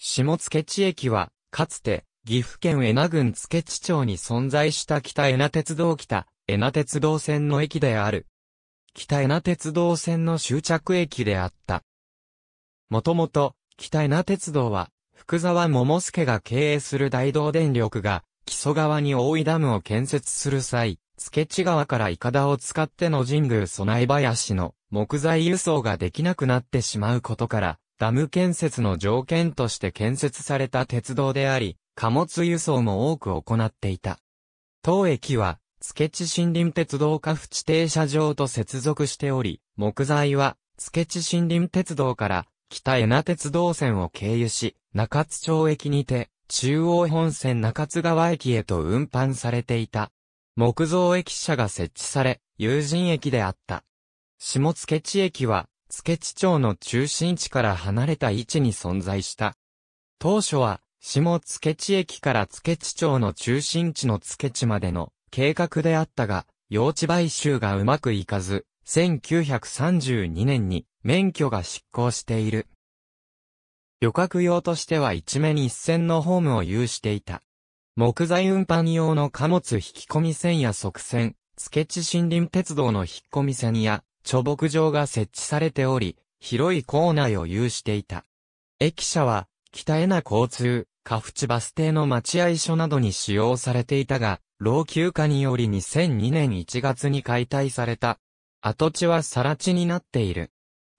下野地駅は、かつて、岐阜県恵那郡付地町に存在した北恵那鉄道北、恵那鉄道線の駅である。北恵那鉄道線の終着駅であった。もともと、北恵那鉄道は、福沢桃助が経営する大道電力が、木曽川に大井ダムを建設する際、付地川からイカダを使っての神宮備え林の木材輸送ができなくなってしまうことから、ダム建設の条件として建設された鉄道であり、貨物輸送も多く行っていた。当駅は、付地森林鉄道下府地停車場と接続しており、木材は、付地森林鉄道から北江名鉄道線を経由し、中津町駅にて、中央本線中津川駅へと運搬されていた。木造駅舎が設置され、有人駅であった。下付地駅は、付地町の中心地から離れた位置に存在した。当初は、下付地駅から付地町の中心地の付地までの計画であったが、用地買収がうまくいかず、1932年に免許が執行している。旅客用としては一面一線のホームを有していた。木材運搬用の貨物引き込み線や側線、付地森林鉄道の引っ込み線や、貯牧場が設置されており、広い構内を有していた。駅舎は、北へな交通、カフチバス停の待合所などに使用されていたが、老朽化により2002年1月に解体された。跡地は更地になっている。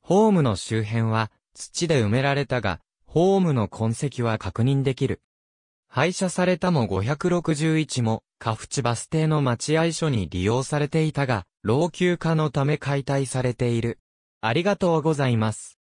ホームの周辺は土で埋められたが、ホームの痕跡は確認できる。廃車されたも561も、カフチバス停の待合所に利用されていたが、老朽化のため解体されている。ありがとうございます。